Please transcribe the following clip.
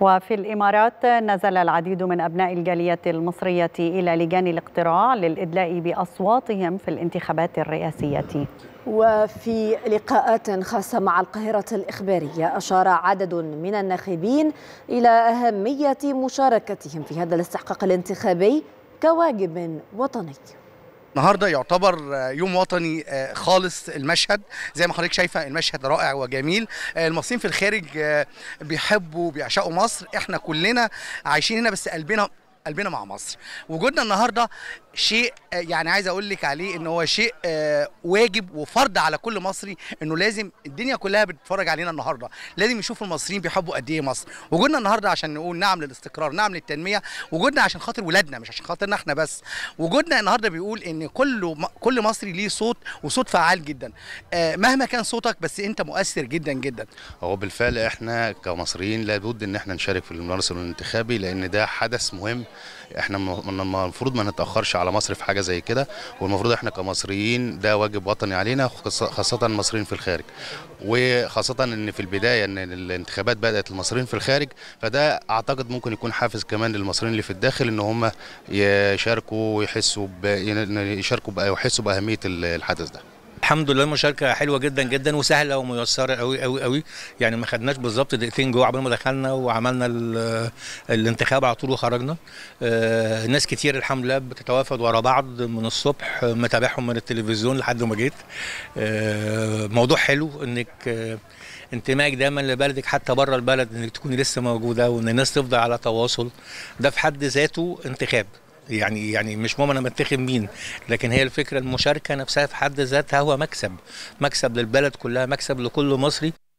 وفي الإمارات نزل العديد من أبناء الجالية المصرية إلى لجان الاقتراع للإدلاء بأصواتهم في الانتخابات الرئاسية وفي لقاءات خاصة مع القاهرة الإخبارية أشار عدد من الناخبين إلى أهمية مشاركتهم في هذا الاستحقاق الانتخابي كواجب وطني النهارده يعتبر يوم وطني آه، خالص المشهد زي ما حضرتك شايفه المشهد رائع وجميل آه، المصريين في الخارج آه، بيحبوا بيعشقوا مصر احنا كلنا عايشين هنا بس قلبنا قلبنا مع مصر وجودنا النهارده شيء يعني عايز اقول لك عليه ان هو شيء آه، واجب وفرض على كل مصري انه لازم الدنيا كلها بتتفرج علينا النهارده لازم يشوفوا المصريين بيحبوا قد ايه مصر وجودنا النهارده عشان نقول نعم للاستقرار نعم للتنميه وجودنا عشان خاطر ولادنا مش عشان خاطرنا احنا بس وجودنا النهارده بيقول ان كل كل مصري ليه صوت وصوت فعال جدا آه، مهما كان صوتك بس انت مؤثر جدا جدا هو بالفعل احنا كمصريين لابد ان احنا نشارك في المرصد الانتخابي لان ده حدث مهم احنا المفروض ما نتاخرش على مصر في حاجه زي كده والمفروض احنا كمصريين ده واجب وطني علينا خاصه المصريين في الخارج وخاصه ان في البدايه ان الانتخابات بدات المصريين في الخارج فده اعتقد ممكن يكون حافز كمان للمصريين اللي في الداخل ان هم يشاركوا ويحسوا ب... يشاركوا بقى ويحسوا باهميه الحدث ده الحمد لله المشاركه حلوه جدا جدا وسهله وميسره قوي قوي قوي يعني ما خدناش بالظبط دقيقتين جوه قبل ما دخلنا وعملنا آه، الانتخاب على طول وخرجنا آه، ناس كتير الحمد لله بتتوافد ورا بعض من الصبح متابعهم من التلفزيون لحد ما جيت آه، موضوع حلو انك انتمائك دايما لبلدك حتى بره البلد انك تكوني لسه موجوده وان الناس تفضل على تواصل ده في حد ذاته انتخاب يعني يعني مش مهم انا متخم مين لكن هي الفكره المشاركه نفسها في حد ذاتها هو مكسب مكسب للبلد كلها مكسب لكل مصري